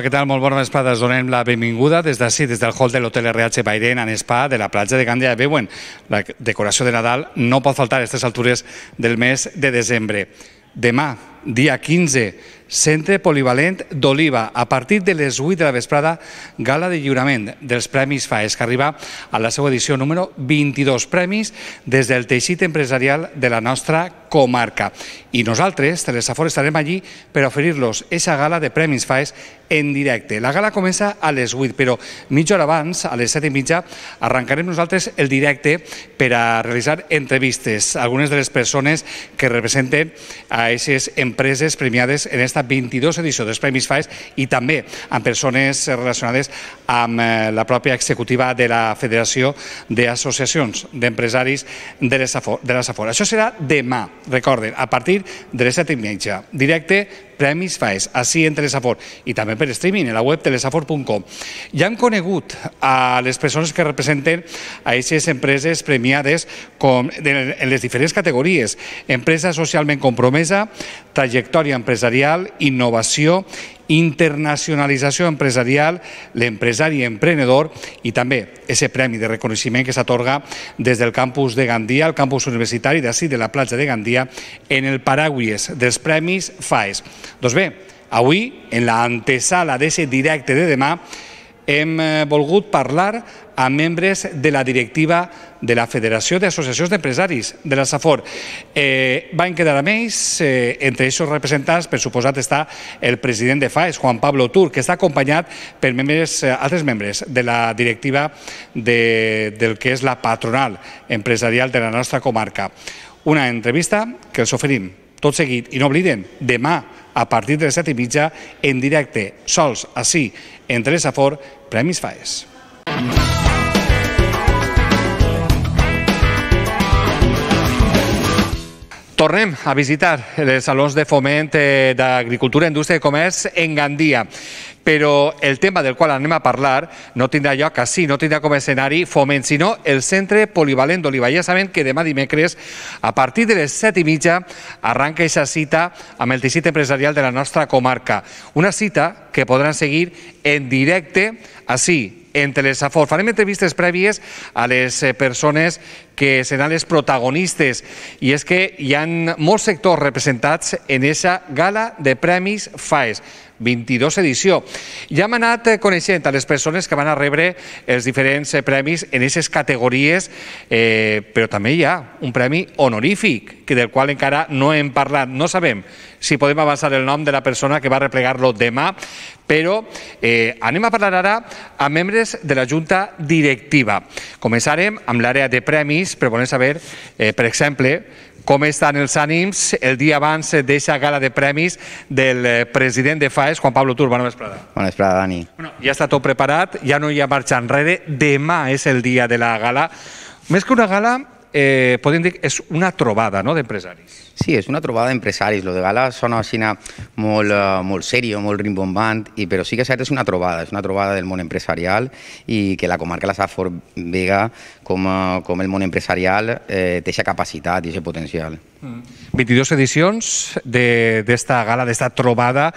Hola, què tal? Molt bona vesprada. Us donem la benvinguda des d'ací, des del hall de l'hotel RH Bairén en Spa de la platja de Gandia de Beuen. La decoració de Nadal no pot faltar a aquestes altures del mes de desembre. Demà, dia 15, Centre Polivalent d'Oliva. A partir de les 8 de la vesprada, gala de lliurament dels Premis FAES, que arriba a la seva edició número 22 premis des del teixit empresarial de la nostra comarca. I nosaltres, Telesafor, estarem allí per oferir-los aquesta gala de Premis FAES en directe. La gala comença a les 8, però mitja hora abans, a les 7 i mitja, arrencarem nosaltres el directe per a realitzar entrevistes. a Algunes de les persones que representen a aquestes empreses premiades en aquesta 22 edició dels Premis FAES i també amb persones relacionades amb eh, la pròpia executiva de la Federació d'Associacions d'Empresaris de la Safor. Això serà demà recorden, a partir de les 7 i mitja, directe Premis FAES, així en Telesafor i també per streaming a la web telesafor.com. Ja hem conegut a les persones que representen a aquestes empreses premiades com en les diferents categories. Empresa socialment compromesa, trajectòria empresarial, innovació internacionalització empresarial, l'empresari emprenedor i també ese premi de reconeixement que s'atorga des del campus de Gandia, el campus universitari d'ací de la platja de Gandia, en el paraguies dels premis FAES. Doncs bé, avui, en l'antesala d'aquest directe de demà, hem eh, volgut parlar a membres de la directiva de la Federació d'Associacions d'Empresaris de la SAFOR. Eh, van quedar a més, eh, entre aquests representants, per suposat, està el president de FAES, Juan Pablo Tur, que està acompanyat per membres, eh, altres membres de la directiva de, del que és la patronal empresarial de la nostra comarca. Una entrevista que els oferim tot seguit. I no obliden, demà a partir de les 7 i mitja en directe, sols, així, entre l'Esafor, Premis FAES. Tornem a visitar els salons de foment eh, d'agricultura, indústria i comerç en Gandia però el tema del qual anem a parlar no tindrà lloc així, no tindrà com a escenari foment, sinó el centre polivalent d'Oliva. Ja sabem que demà dimecres, a partir de les set i mitja, arranca aquesta cita amb el teixit empresarial de la nostra comarca. Una cita que podran seguir en directe així, en Telesafor. Farem entrevistes prèvies a les eh, persones que seran les protagonistes i és que hi han molts sectors representats en aquesta gala de Premis FAES. 22 edició. Ja hem anat eh, coneixent a les persones que van a rebre els diferents eh, premis en aquestes categories, eh, però també hi ha un premi honorífic, que del qual encara no hem parlat. No sabem si podem avançar el nom de la persona que va replegar-lo demà, però eh, anem a parlar ara a membres de la Junta Directiva. Començarem amb l'àrea de premis, però volem saber, eh, per exemple, com estan els ànims el dia abans d'aquesta gala de premis del eh, president de FAES, Juan Pablo Tur. Bona vesprada. Bona vesprada, Dani. Bueno, ja està tot preparat, ja no hi ha marxa enrere. Demà és el dia de la gala. Més que una gala, eh, podem dir que és una trobada no, d'empresaris. Sí, és una trobada d'empresaris. Lo de gala sona així molt, eh, molt serio, molt rimbombant, i, però sí que és és una trobada, és una trobada del món empresarial i que la comarca la Safor Vega com, eh, com el món empresarial eh, té aquesta capacitat i aquest potencial. 22 mm. edicions d'esta de, gala, d'esta trobada.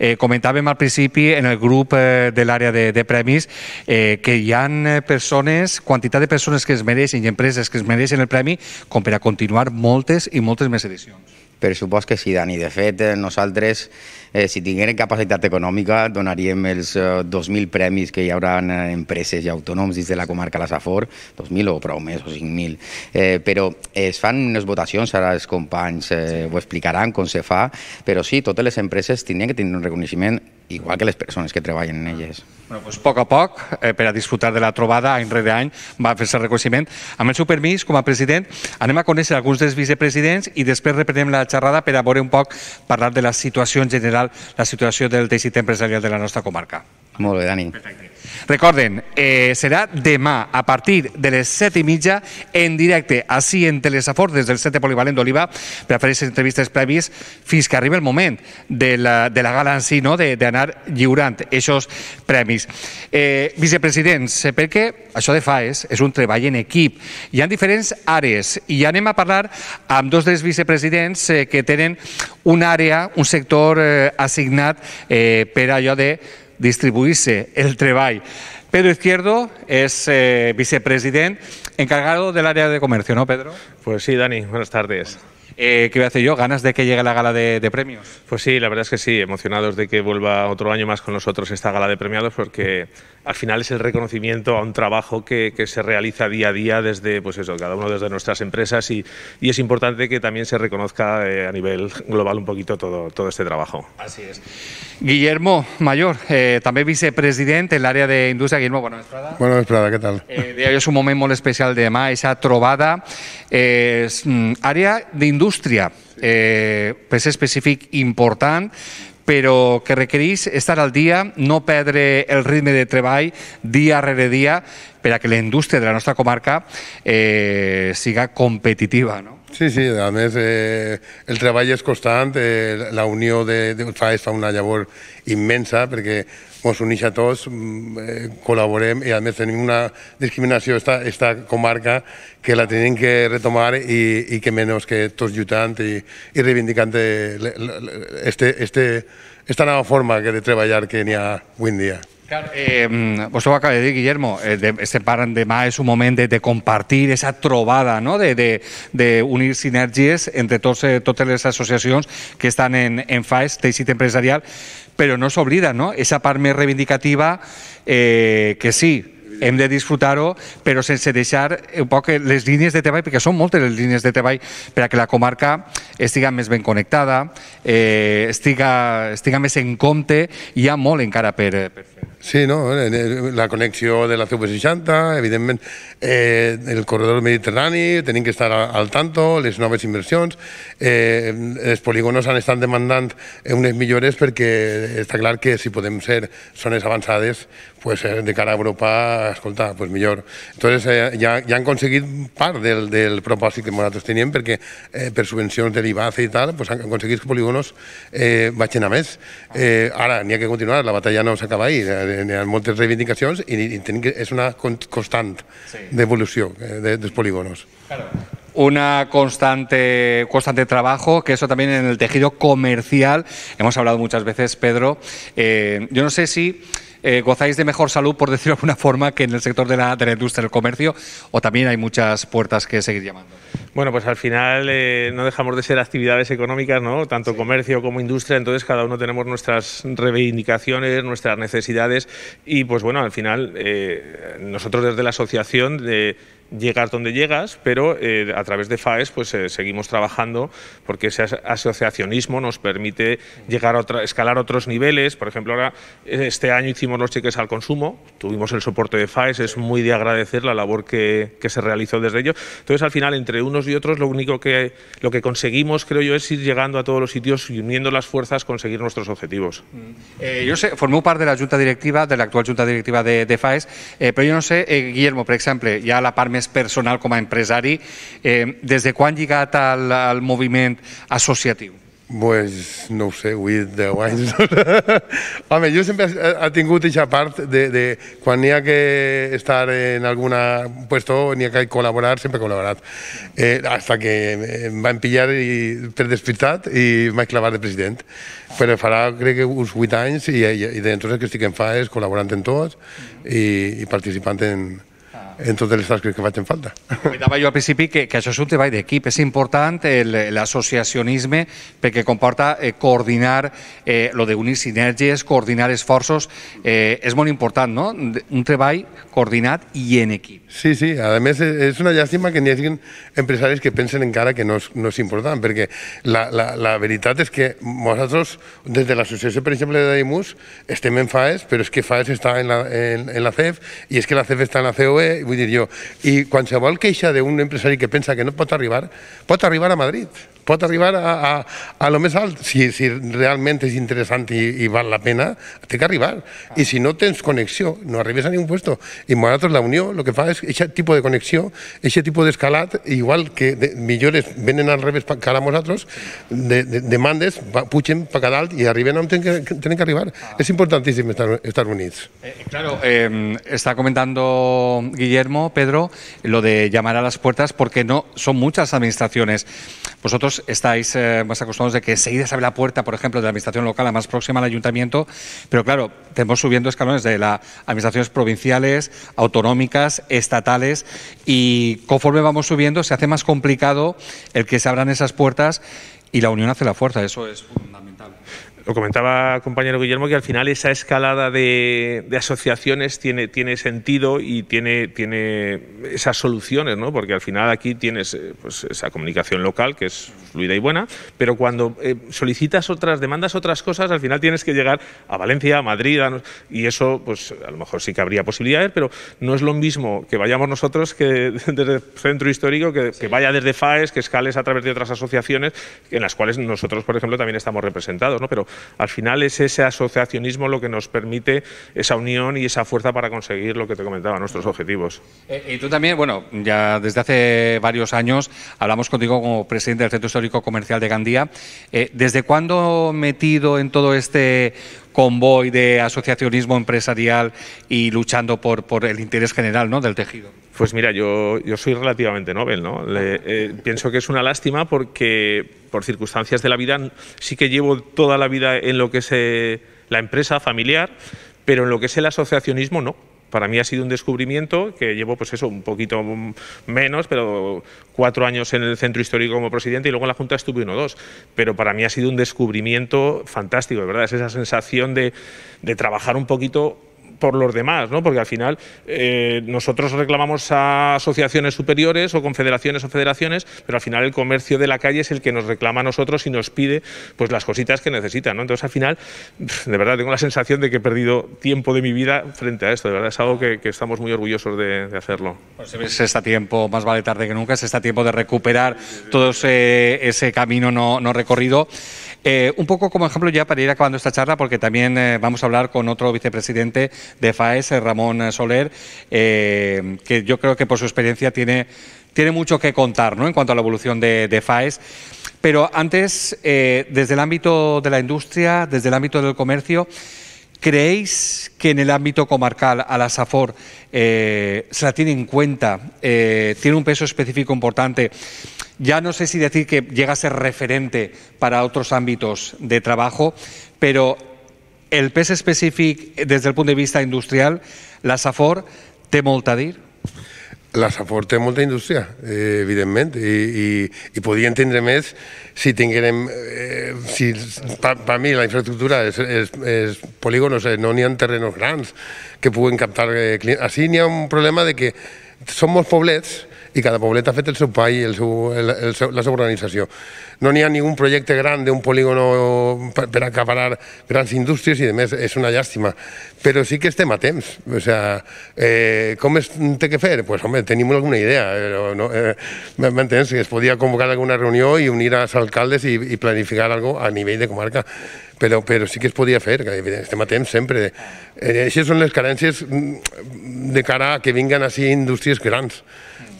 Eh, comentàvem al principi en el grup eh, de l'àrea de, de premis eh, que hi han persones, quantitat de persones que es mereixen i empreses que es mereixen el premi com per a continuar moltes i moltes més edicions. Per supost que sí, Dani. De fet, eh, nosaltres Eh, si tingueren capacitat econòmica, donaríem els 2.000 eh, premis que hi haurà eh, empreses i autònoms des de la comarca de La Safor, 2.000 o prou més, o 5.000. Eh, però es fan unes votacions, ara els companys eh, ho explicaran com se fa, però sí, totes les empreses tindrien que tenir un reconeixement igual que les persones que treballen en elles. Bueno, doncs a poc a poc, eh, per a disfrutar de la trobada, any rere any, va fer-se el reconeixement. Amb el seu permís, com a president, anem a conèixer alguns dels vicepresidents i després reprenem la xerrada per a veure un poc parlar de la situació en general, la situació del teixit empresarial de la nostra comarca. Molt bé, Dani. Perfecte. Recorden, eh, serà demà a partir de les 7 i mitja en directe, així en Telesafor des del 7 Polivalent d'Oliva, per fer les entrevistes previs fins que arribi el moment de la, de la gala en si, no? d'anar lliurant aquests premis. Eh, vicepresidents, eh, perquè això de FAES és un treball en equip. Hi ha diferents àrees i ja anem a parlar amb dos dels vicepresidents eh, que tenen una àrea, un sector eh, assignat eh, per allò de distribuirse el treball. Pedro Izquierdo es eh, vicepresidente encargado del área de comercio, ¿no, Pedro? Pues sí, Dani, buenas tardes. Eh, ¿Qué voy a hacer yo? ¿Ganas de que llegue la gala de, de, premios? Pues sí, la verdad es que sí, emocionados de que vuelva otro año más con nosotros esta gala de premiados porque al final es el reconocimiento a un trabajo que, se realiza día a día desde, pues eso, cada uno desde nuestras empresas y, es importante que también se reconozca eh, a nivel global un poquito todo, todo este trabajo. Así es. Guillermo Mayor, eh, también vicepresidente en el área de industria. Guillermo, buenas tardes. Buenas tardes, ¿qué tal? Eh, de hoy es un momento muy especial de más, esa trovada. Eh, mm, de industria, industria, pues específico, importante. però que requereix estar al dia, no perdre el ritme de treball dia rere dia per a que la indústria de la nostra comarca eh, siga competitiva. No? Sí, sí, además eh, el trabajo es constante, la unión de, de está una labor inmensa porque nos uneix a todos, mm, eh, y además a ninguna discriminación esta, esta comarca que la tienen que retomar y que menos que todos y y este, este, esta nueva forma que de trabajar que n'hi ha Claro, eh, vos lo acaba de decir, Guillermo, eh, de, par de más es un momento de, de compartir esa trobada, no? de, de, de unir sinergias entre tots, eh, todas las asociaciones que están en, en FAES, teixit empresarial, pero no olvida, no? Esa parte reivindicativa eh, que sí, hem de disfrutar-ho, però sense deixar eh, un poc les línies de treball, perquè són moltes les línies de treball per a que la comarca estiga més ben connectada, eh, estiga, estiga més en compte, hi ha molt encara per, per fer. Sí, no, la conexión de la CV60, evidentment, eh, el corredor mediterráneo, tienen que estar al tanto, les nuevas inversiones, eh, polígonos polígonos han estado demandando eh, unes millores porque está claro que si podemos ser zonas avanzadas, pues, eh, de cara a Europa, pues mejor. Entonces, ya eh, han conseguido par del, del propósito que nosaltres tenían, porque por per subvencions de l'IBAC y tal, pues han conseguido que polígonos eh, a mes. Ahora, ni hay que continuar, la batalla no se acaba ahí en muchas reivindicaciones y y es una constante evolución eh, de, los polígonos. una constante, constante trabajo, que eso también en el tejido comercial, hemos hablado muchas veces, Pedro, eh, yo no sé si eh, gozáis de mejor salud, por decirlo de alguna forma, que en el sector de la, industria del comercio, o también hay muchas puertas que seguir llamando. Bueno, pues al final eh, no dejamos de ser actividades económicas, ¿no? Tanto comercio como industria, entonces cada uno tenemos nuestras reivindicaciones, nuestras necesidades y pues bueno, al final eh, nosotros desde la asociación... de llegar donde llegas, pero eh, a través de FAES pues, eh, seguimos trabajando porque ese asociacionismo nos permite llegar a escalar otros niveles. Por ejemplo, ahora eh, este año hicimos los cheques al consumo, tuvimos el soporte de FAES, es muy de agradecer la labor que, que se realizó desde ellos. Entonces, al final, entre unos y otros, lo único que, lo que conseguimos, creo yo, es ir llegando a todos los sitios y uniendo las fuerzas, conseguir nuestros objetivos. Mm. yo sé, formó parte de la Junta Directiva, de la actual Junta Directiva de, de FAES, pero yo no sé, Guillermo, por ejemplo, ya la Parme més personal com a empresari, eh, des de quan lligat al, al moviment associatiu? Pues, no ho sé, 8, 10 anys. Home, jo sempre he tingut aquesta part de, de quan n'hi ha que estar en alguna puesto, n'hi ha que col·laborar, sempre he col·laborat. Eh, hasta que em van pillar i, per despistat i vaig clavar de president. Però farà, crec que, uns 8 anys i, i, i que estic en fa és col·laborant en tots i, i participant en, en totes les tasques que facin falta. Comentava jo al principi que, que això és un treball d'equip, és important l'associacionisme perquè comporta eh, coordinar, eh, lo d'unir sinergies, coordinar esforços, eh, és molt important, no? Un treball coordinat i en equip. Sí, sí, a més e, és una llàstima que n'hi hagi empresaris que pensen encara que no és, no és important, perquè la, la, la veritat és que nosaltres, des de l'associació, per exemple, de Daimus, estem en FAES, però és que FAES està en la, en, en la CEF i és que la CEF està en la COE, vull dir jo. I qualsevol queixa d'un empresari que pensa que no pot arribar, pot arribar a Madrid. Puedes arribar a, a, lo més alt. Si, si realmente interesante y y vale la pena, tiene que arribar. Y si no tens conexión, no arribes a ningún puesto. Y moratos la Unión, lo que es que ese tipo de conexión, ese tipo de escalada, igual que millones millores venen al revés para a nosaltres, de, de, demandes puchen para cada alt arriben on tenen que, tienen que arribar. es importantísimo estar, unidos. Eh, eh, claro, em, está comentando Guillermo, Pedro, lo de llamar a las puertas porque no son muchas administraciones. Vosotros estáis eh, más acostumbrados de que enseguida se abre la puerta, por ejemplo, de la administración local, la más próxima al ayuntamiento, pero claro, tenemos subiendo escalones de las administraciones provinciales, autonómicas, estatales, y conforme vamos subiendo se hace más complicado el que se abran esas puertas y la unión hace la fuerza, eso es fundamental lo comentaba compañero Guillermo que al final esa escalada de, asociaciones tiene, sentido y tiene, esas soluciones, ¿no? Porque al final aquí tienes eh, pues, esa comunicación local que es fluida y buena, pero cuando eh, solicitas otras, demandas otras cosas, al final tienes que llegar a Valencia, a Madrid, y eso, pues a lo mejor sí que habría posibilidades, pero no es lo mismo que vayamos nosotros que desde el centro histórico, que, que vaya desde FAES, que escales a través de otras asociaciones en las cuales nosotros, por ejemplo, también estamos representados, ¿no? Pero al final es ese asociacionismo lo que nos permite esa unión y esa fuerza para conseguir lo que te comentaba, nuestros objetivos. Eh, eh, y tú también, bueno, ya desde hace varios años hablamos contigo como presidente del Centro Histórico Comercial de Gandía. Eh, ¿Desde cuándo metido en todo este convoy de asociacionismo empresarial y luchando por, por el interés general ¿no? del tejido? Pues mira, yo, yo soy relativamente Nobel, ¿no? Eh, pienso que es una lástima porque por circunstancias de la vida sí que llevo toda la vida en lo que es eh, la empresa familiar, pero en lo que es el asociacionismo no para mí ha sido un descubrimiento que llevo, pues eso, un poquito menos, pero cuatro años en el centro histórico como presidente y luego en la Junta estuve uno o dos. Pero para mí ha sido un descubrimiento fantástico, de verdad, es esa sensación de, de trabajar un poquito por los demás, ¿no? Porque al final eh, nosotros reclamamos a asociaciones superiores o confederaciones o federaciones, pero al final el comercio de la calle es el que nos reclama a nosotros y nos pide pues las cositas que necesitan, ¿no? Entonces al final, de verdad, tengo la sensación de que he perdido tiempo de mi vida frente a esto, de verdad, es algo que, estamos muy orgullosos de, hacerlo. Pues se pues está tiempo, más vale tarde que nunca, se está tiempo de recuperar todo ese, camino no recorrido. Eh, un poco como ejemplo ya para ir acabando esta charla, porque también eh, vamos a hablar con otro vicepresidente de FAES, eh, Ramón Soler, que yo creo que por su experiencia tiene, tiene mucho que contar ¿no? en cuanto a la evolución de FAES. Pero antes, desde el ámbito de la industria, desde el ámbito del comercio, ¿Creéis que en el ámbito comarcal a la SAFOR eh, se la tiene en cuenta? Eh, ¿Tiene un peso específico importante? Ya no sé si decir que llega a ser referente para otros ámbitos de trabajo, pero el peso específico desde el punto de vista industrial, la SAFOR, te moltadir. les aporta molta indústria, eh, evidentment, i, i, i podria tindre més si tinguérem... Eh, si, per, per mi la infraestructura és, és, és polígonos, no n'hi ha terrenos grans que puguen captar... Eh, clients. Així n'hi ha un problema de que som molts poblets i cada poblet ha fet el seu i el seu, el, el seu, la seva organització. No n'hi ha ningun projecte gran d'un polígono per, per acaparar grans indústries i, de més, és una llàstima. Però sí que estem a temps. O sea, eh, com es té que fer? Pues, home, tenim alguna idea. Però no, eh, M'entens? Es podia convocar alguna reunió i unir als alcaldes i, i planificar algo a nivell de comarca però, però sí que es podia fer, que estem a temps sempre. Eh, Així són les carències mm, de cara a que vinguen així indústries grans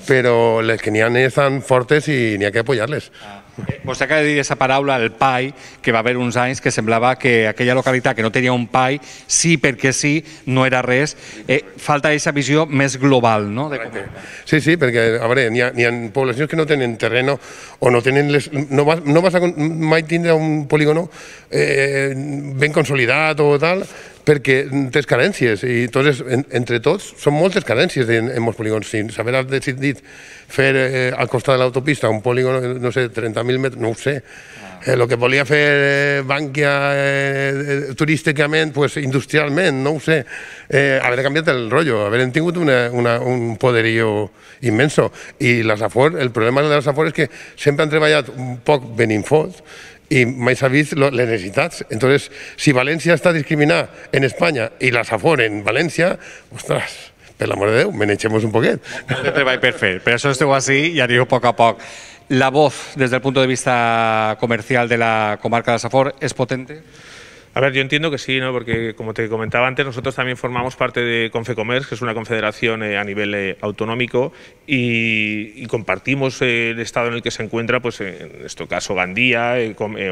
però les que n'hi ha estan fortes i n'hi ha que apoyar-les. Ah. Vostè eh, acaba de dir aquesta paraula, el PAI, que va haver uns anys que semblava que aquella localitat que no tenia un PAI, sí perquè sí, no era res. Eh, falta aquesta visió més global, no? De com... Sí, sí, perquè, a veure, n'hi ha, ha poblacions que no tenen terreno o no tenen les... No vas, no vas a mai tindre un polígono eh, ben consolidat o tal, perquè tens carències i tots, en, entre tots són moltes carències en, en molts polígons. Si s'haver decidit fer eh, al costat de l'autopista un polígon, no sé, 30.000 metres, no ho sé, el ah. eh, que volia fer eh, Bankia eh, eh, turísticament, pues, industrialment, no ho sé, eh, haver canviat el rotllo, haver tingut una, una, un poderío immenso. I les Afor, el problema de les Afor és que sempre han treballat un poc ben infos y mai s'ha vist les necessitats. Entonces, si València està discriminada en Espanya i la Safor en València, ostres, per l'amor de Déu, menegem-nos un poquet. Molt de treball per fer, per això esteu així i anireu a poc a poc. La voz, des del punt de vista comercial de la comarca de la Safor, és potente? A ver, yo entiendo que sí, ¿no? porque como te comentaba antes, nosotros también formamos parte de ConfeCommerce, que es una confederación eh, a nivel eh, autonómico, y, compartimos eh, el estado en el que se encuentra, pues en este caso Gandía,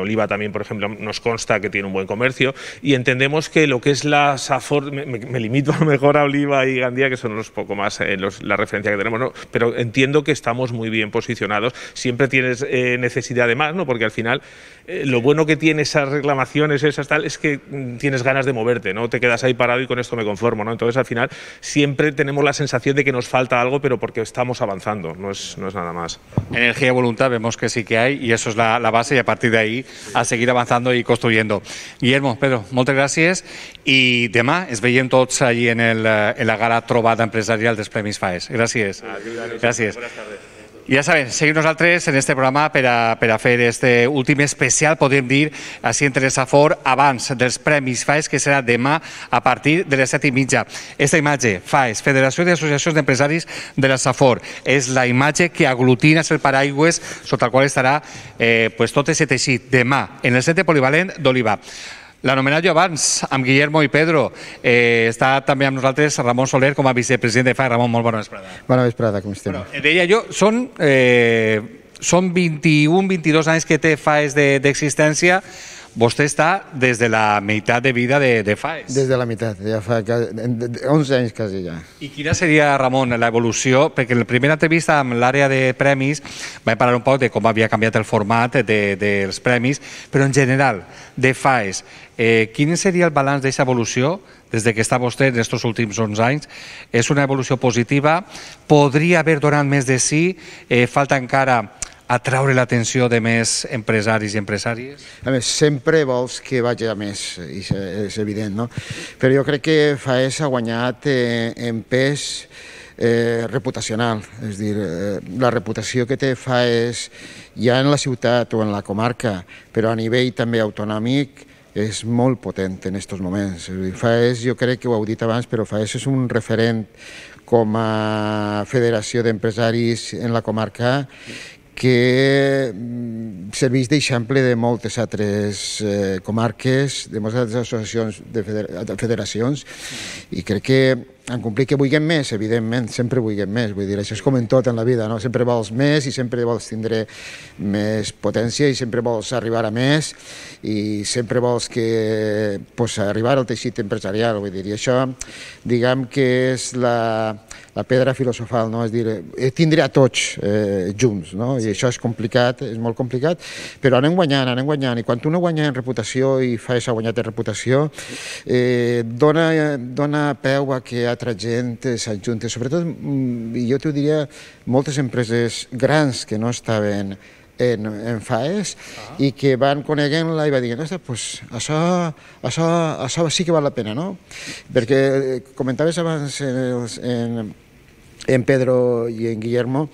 Oliva también, por ejemplo, nos consta que tiene un buen comercio, y entendemos que lo que es la SAFOR, me, limito a lo mejor a Oliva y Gandía, que son los poco más la referencia que tenemos, pero entiendo que estamos muy bien posicionados, siempre tienes necesidad de más, ¿no? porque al final eh, lo bueno que tiene esas reclamaciones, esas tal, es que mm, tienes ganas de moverte, ¿no? Te quedas ahí parado y con esto me conformo, ¿no? Entonces al final siempre tenemos la sensación de que nos falta algo, pero porque estamos avanzando, no es, no es nada más. Energía y voluntad vemos que sí que hay y eso es la, base y a partir de ahí a seguir avanzando y construyendo. Guillermo, Pedro, muchas gracias y demás, es bien todos allí en, el, eh, en la gala trovada empresarial de Spremis FAES. Gracias. Gracias. buenas tardes. I ja sabem, seguim nosaltres en este programa per a, per a fer este últim especial, podem dir, així entre Safor, abans dels Premis FAES, que serà demà a partir de les set i mitja. Esta imatge, FAES, Federació d'Associacions d'Empresaris de la Safor, és la imatge que aglutina el paraigües sota el qual estarà eh, pues, tot aquest teixit demà en el centre polivalent d'Oliva. L'anomenat jo abans, amb Guillermo i Pedro. Eh, està també amb nosaltres Ramon Soler com a vicepresident de FAC. Ramon, molt bona vesprada. Bona vesprada, com estem? Bueno, deia jo, són, eh, són 21-22 anys que té FAES d'existència. De, Vostè està des de la meitat de vida de, de FAES. Des de la meitat, ja fa 11 anys quasi ja. I quina seria, Ramon, l'evolució? Perquè en la primera entrevista amb l'àrea de premis va parlar un poc de com havia canviat el format de, dels premis, però en general, de FAES, eh, quin seria el balanç d'aquesta evolució des de que està vostè en aquests últims 11 anys? És una evolució positiva? Podria haver donat més de sí? Eh, falta encara atraure l'atenció de més empresaris i empresàries? A més, sempre vols que vagi a més, i és evident, no? Però jo crec que FAES ha guanyat eh, en pes eh, reputacional, és dir, eh, la reputació que té FAES ja en la ciutat o en la comarca, però a nivell també autonòmic, és molt potent en aquests moments. FAES, jo crec que ho heu dit abans, però FAES és un referent com a federació d'empresaris en la comarca que mm, serveix d'eixample de moltes altres eh, comarques, de moltes altres associacions, de federacions, i crec que en complir que vulguem més, evidentment, sempre vulguem més, vull dir, això és com en tot en la vida, no? sempre vols més i sempre vols tindre més potència i sempre vols arribar a més i sempre vols que pues, arribar al teixit empresarial, vull dir, i això diguem que és la, la pedra filosofal, no? és dir, eh, tindre a tots eh, junts, no? i això és complicat, és molt complicat, però anem guanyant, anem guanyant, i quan tu no guanyes en reputació i fas a guanyar te reputació, eh, dona, dona peu a que altra gent eh, s'ajunta. Sobretot, mm, jo t'ho diria, moltes empreses grans que no estaven en, en FAES ah. i que van coneguent-la i va dir, doncs pues, això, això, això sí que val la pena, no? Perquè eh, comentaves abans en, en en Pedro i en Guillermo,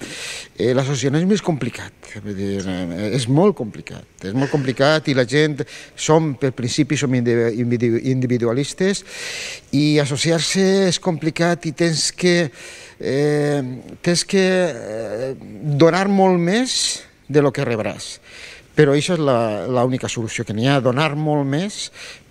eh, l'associació és més complicat, eh, dir, eh, és molt complicat, és molt complicat i la gent som, per principi, som individualistes i associar-se és complicat i tens que, eh, tens que eh, donar molt més de lo que rebràs. Però això és l'única solució que n'hi ha, donar molt més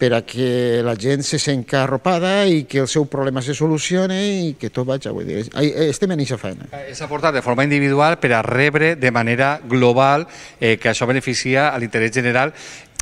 per a que la gent se senti arropada i que el seu problema se solucione i que tot vagi, vull dir, estem en aquesta feina. Eh, és aportat de forma individual per a rebre de manera global eh, que això beneficia a l'interès general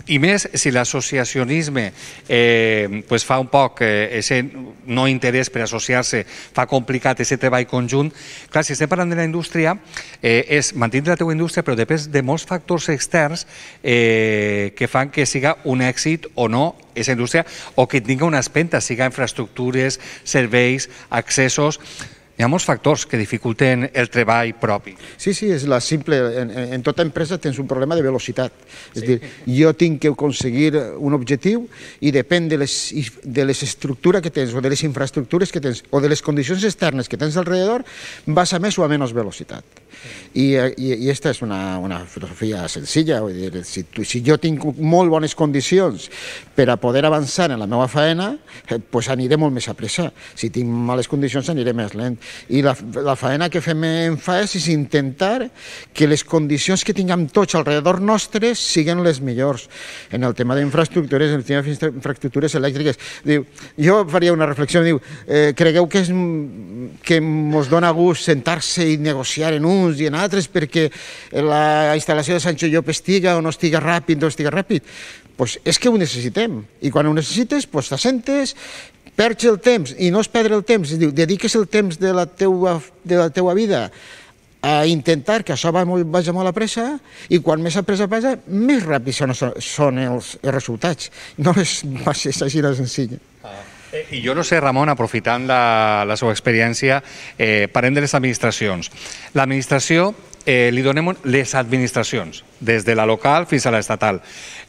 i més si l'associacionisme eh, pues fa un poc eh, ese no interès per associar-se, fa complicat aquest treball conjunt. Clar, si estem parlant de la indústria, eh, és mantenir la teva indústria, però depèn de molts factors externs eh, que fan que siga un èxit o no aquesta indústria, o que tinga unes pentes, siga infraestructures, serveis, accessos hi ha molts factors que dificulten el treball propi. Sí, sí, és la simple... En, en tota empresa tens un problema de velocitat. Sí. És dir, jo tinc que aconseguir un objectiu i depèn de les, de les estructures que tens, o de les infraestructures que tens, o de les condicions externes que tens alrededor, vas a més o a menys velocitat. I, i, i esta és una, una filosofia senzilla, vull dir, si, tu, si jo tinc molt bones condicions per a poder avançar en la meva faena, eh, pues aniré molt més a pressa. Si tinc males condicions aniré més lent. I la, la faena que fem en FAES és intentar que les condicions que tinguem tots al redor nostre siguin les millors. En el tema d'infraestructures, en el tema d'infraestructures elèctriques, diu, jo faria una reflexió, diu, eh, cregueu que, ens que dona gust sentar-se i negociar en un uns i en altres perquè la instal·lació de Sancho Llop estiga o no estiga ràpid, no estiga ràpid. Pues és que ho necessitem. I quan ho necessites, pues t'assentes, perds el temps i no es perdre el temps. Diu, dediques el temps de la teua, de la teua vida a intentar que això va molt, vagi molt a pressa i quan més a pressa passa, més ràpid són, són els, els resultats. No és, va ser així de senzill. Ah. I jo no sé, Ramon, aprofitant la, la seva experiència, eh, parlem de les administracions. L'administració eh, li donem un, les administracions, des de la local fins a l'estatal.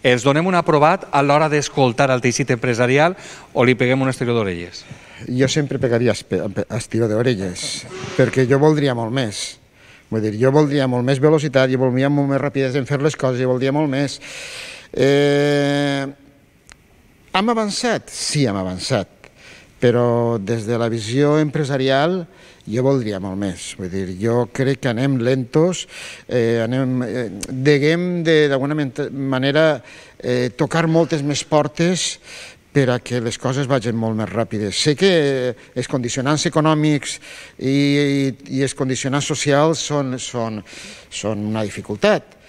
Els donem un aprovat a l'hora d'escoltar el teixit empresarial o li peguem un estiró d'orelles? Jo sempre pegaria estiró d'orelles, perquè jo voldria molt més. Vull dir, jo voldria molt més velocitat, jo voldria molt més rapidesa en fer les coses, jo voldria molt més. Eh, hem avançat? Sí, hem avançat, però des de la visió empresarial jo voldria molt més. Vull dir, jo crec que anem lentos, eh, anem, eh, deguem d'alguna de, manera eh, tocar moltes més portes per a que les coses vagin molt més ràpides. Sé que eh, els condicionants econòmics i, i, i els condicionants socials són, són, són una dificultat,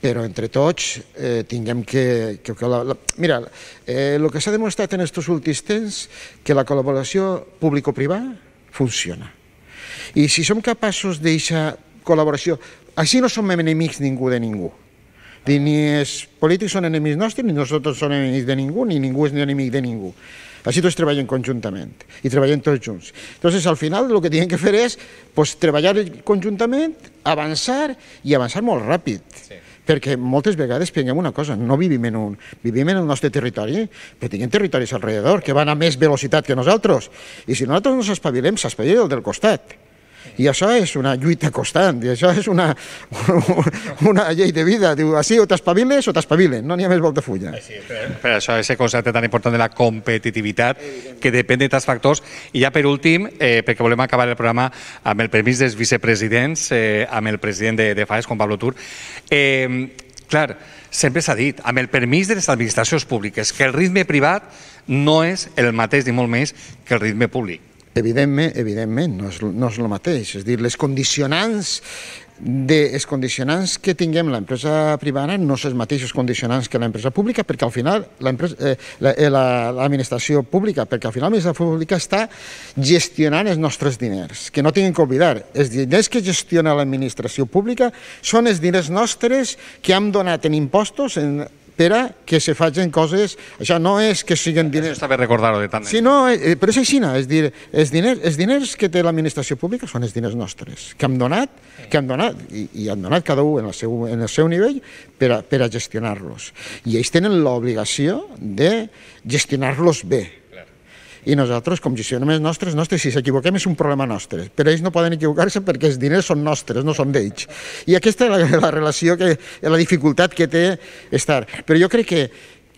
però entre tots eh, tinguem que... que, que la, la, mira, eh, el que s'ha demostrat en aquests últims temps que la col·laboració público-privada funciona. I si som capaços d'aquesta col·laboració... Així no som enemics ningú de ningú. Ni els polítics són enemics nostres, ni nosaltres som enemics de ningú, ni ningú és enemic de ningú. Així tots treballen conjuntament i treballem tots junts. Llavors, al final, el que tenim que fer és pues, treballar conjuntament, avançar i avançar molt ràpid. Sí. Perquè moltes vegades prenguem una cosa, no vivim en un... Vivim en el nostre territori, però tinguem territoris al que van a més velocitat que nosaltres. I si nosaltres no s'espavilem, s'espavila el del costat. I això és una lluita constant, i això és una, una llei de vida. Diu, així o t'espaviles o t'espavilen, no n'hi ha més volta fulla. Sí, per, eh? això és el concepte tan important de la competitivitat, que depèn de tants factors. I ja per últim, eh, perquè volem acabar el programa amb el permís dels vicepresidents, eh, amb el president de, de FAES, com Pablo Tur. Eh, clar, sempre s'ha dit, amb el permís de les administracions públiques, que el ritme privat no és el mateix ni molt més que el ritme públic Evidentment, evidentment, no és, no és el mateix. És dir, les condicionants de, els condicionants que tinguem l'empresa privada no són els mateixos condicionants que l'empresa pública, perquè al final l'administració eh, la, eh, la, pública, perquè al final l'administració pública està gestionant els nostres diners, que no tinguin que oblidar. Els diners que gestiona l'administració pública són els diners nostres que hem donat en impostos en per a que se facin coses, això no és que siguin diners... Això està bé recordar-ho de tant. Sí, no, però és així, no? és dir, els diners, els diners que té l'administració pública són els diners nostres, que hem donat, que hem donat i, i han donat cada un en el seu, en el seu nivell per a, per a gestionar-los. I ells tenen l'obligació de gestionar-los bé i nosaltres, com gestionem els nostres, nostres, si s'equivoquem és un problema nostre, però ells no poden equivocar-se perquè els diners són nostres, no són d'ells. I aquesta és la, la relació, que, la dificultat que té estar. Però jo crec que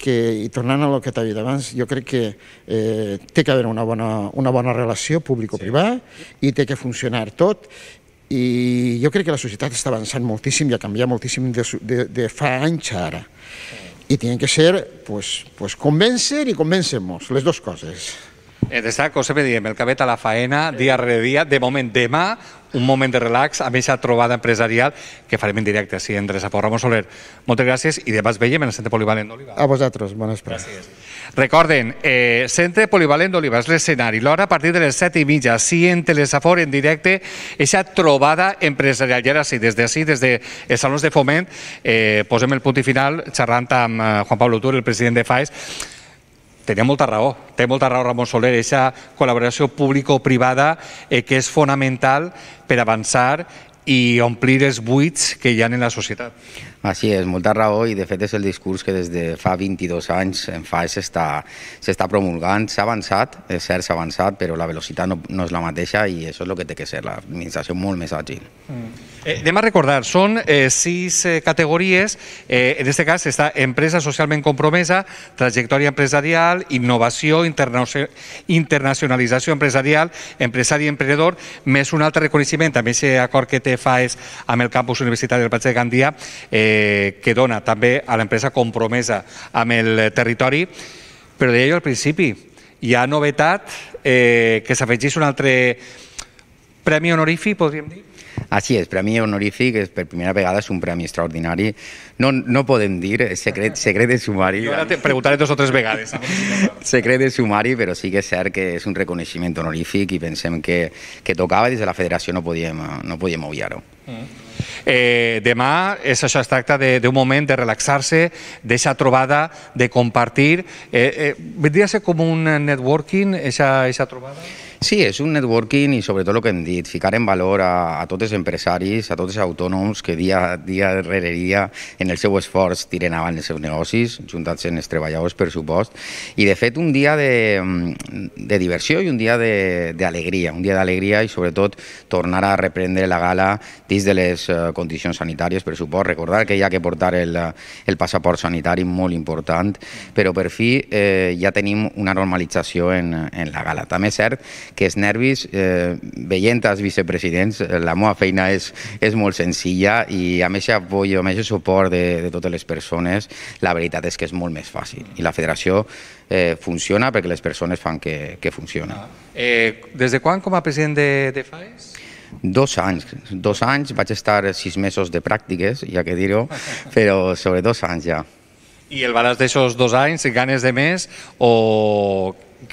que, i tornant a lo que t'ha dit abans, jo crec que eh, té que haver una bona, una bona relació públic privat sí. i té que funcionar tot i jo crec que la societat està avançant moltíssim i ha canviat moltíssim de, de, de fa anys ara. I tenen que ser, pues, pues, convèncer i convèncer-nos, les dues coses. He eh, d'estar, que sempre diem, el cabet a la faena, dia rere dia, de moment demà, un moment de relax amb aquesta trobada empresarial que farem en directe, si sí, Andrés Aporra Ramon Soler. Moltes gràcies i demà es veiem en el Centre Polivalent d'Oliva. A vosaltres, bona espera. Gràcies. Recorden, eh, Centre Polivalent d'Oliva és l'escenari, l'hora a partir de les 7 i mitja, si en Telesafor, en directe, aquesta trobada empresarial. I ara sí, des d'ací, de, des dels de salons de foment, eh, posem el punt i final xerrant amb eh, Juan Pablo Tur, el president de FAES, tenia molta raó, té molta raó Ramon Soler, aquesta col·laboració público-privada eh, que és fonamental per avançar i omplir els buits que hi ha en la societat. Així és, molta raó i de fet és el discurs que des de fa 22 anys en fa s'està promulgant. S'ha avançat, és cert, s'ha avançat, però la velocitat no, no és la mateixa i això és el que té que ser l'administració molt més àgil. Mm. Eh, anem a recordar, són eh, sis eh, categories, eh, en aquest cas està empresa socialment compromesa, trajectòria empresarial, innovació, interna internacionalització empresarial, empresari i emprenedor, més un altre reconeixement, també aquest acord que té fa és amb el campus universitari del Patxer de Gandia, eh, Eh, que, dona també a l'empresa compromesa amb el territori. Però deia jo al principi, hi ha novetat eh, que s'afegís un altre premi honorífic, podríem dir? Així és, Premi Honorífic és per primera vegada és un premi extraordinari. No, no podem dir eh, secret, secret de sumari. Jo ara te preguntaré dos o tres vegades. Eh. secret de sumari, però sí que és cert que és un reconeixement honorífic i pensem que, que tocava des de la federació no podíem, no podíem obviar-ho. Mm. Eh, demà és això, es tracta d'un moment de relaxar-se, d'aquesta trobada, de compartir. Eh, eh, vindria a ser com un networking, aquesta trobada? Sí, és un networking i sobretot el que hem dit, ficar en valor a, a tots els empresaris, a tots els autònoms que dia, dia rere dia en el seu esforç tiren avant els seus negocis, juntats amb els treballadors, per supost. I, de fet, un dia de, de diversió i un dia d'alegria, un dia d'alegria i, sobretot, tornar a reprendre la gala dins de les eh, condicions sanitàries, per supost. Recordar que hi ha que portar el, el passaport sanitari molt important, però per fi eh, ja tenim una normalització en, en la gala. També és cert aquests nervis, eh, veient els vicepresidents, eh, la meva feina és, és molt senzilla i amb aquest apoi, amb aquest suport de, de totes les persones, la veritat és que és molt més fàcil. I la federació eh, funciona perquè les persones fan que, que funciona. Eh, des de quan com a president de, de FAES? Dos anys, dos anys, vaig estar sis mesos de pràctiques, ja que dir-ho, però sobre dos anys ja. I el balanç d'aquests dos anys, ganes de més o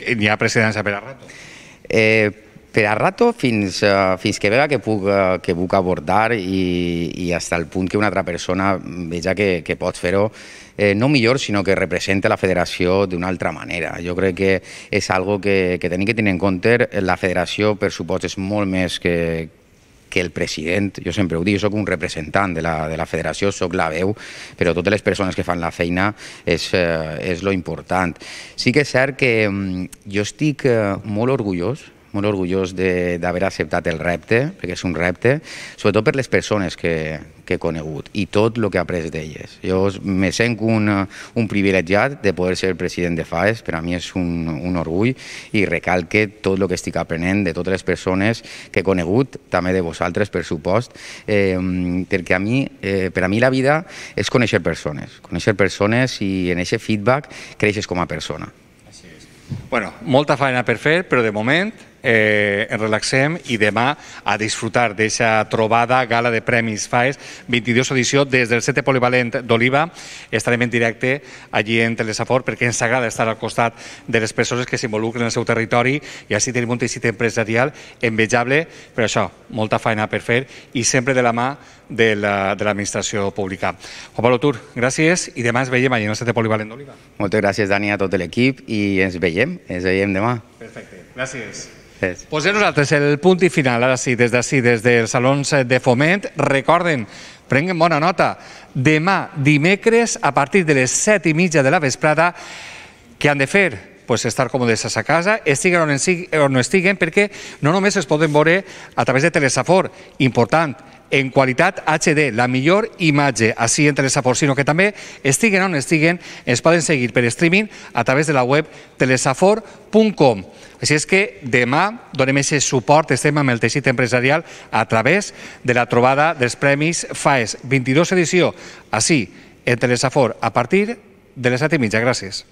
n'hi ha precedència per a rato? Eh, per a rato fins, uh, fins que vega que puc, uh, que puc abordar i, i hasta el punt que una altra persona veja que, que pot fer-ho eh, no millor, sinó que representa la federació d'una altra manera. Jo crec que és algo que, que tenim que tenir en compte. La federació, per supost, és molt més que, que el president, jo sempre ho dic, sóc un representant de la, de la federació, sóc la veu, però totes les persones que fan la feina és, eh, és lo important. Sí que és cert que mm, jo estic eh, molt orgullós molt orgullós d'haver acceptat el repte, perquè és un repte, sobretot per les persones que, que he conegut i tot el que he après d'elles. Jo me sento un, un privilegiat de poder ser president de FAES, per a mi és un, un orgull i recalque tot el que estic aprenent de totes les persones que he conegut, també de vosaltres, per supost, eh, perquè a mi, eh, per a mi la vida és conèixer persones, conèixer persones i en aquest feedback creixes com a persona. Bueno, molta feina per fer, però de moment eh, ens relaxem i demà a disfrutar d'aquesta trobada gala de Premis FAES 22 edició des del 7 Polivalent d'Oliva. Estarem en directe allí en Telesafor perquè ens agrada estar al costat de les persones que s'involucren en el seu territori i així tenim un teixit empresarial envejable, però això, molta feina per fer i sempre de la mà de l'administració la, de pública. Juan Pablo Tur, gràcies i demà ens veiem allà al de Polivalent d'Oliva. Moltes gràcies, Dani, a tot l'equip i ens veiem, ens veiem demà. Perfecte, gràcies. Doncs pues nosaltres el punt i final, ara sí, des d'ací, des dels salons de foment. Recorden, prenguen bona nota, demà dimecres a partir de les set i mitja de la vesprada, què han de fer? pues, estar còmodes a sa casa, estiguen on, estiguen, on estiguen, perquè no només es poden veure a través de Telesafor, important, en qualitat HD, la millor imatge així en Telesafor, sinó que també estiguen on estiguen, es poden seguir per streaming a través de la web telesafor.com. Així és que demà donem aquest suport, estem amb el teixit empresarial a través de la trobada dels Premis FAES 22 edició, així, en Telesafor, a partir de les 7 mitja. Gràcies.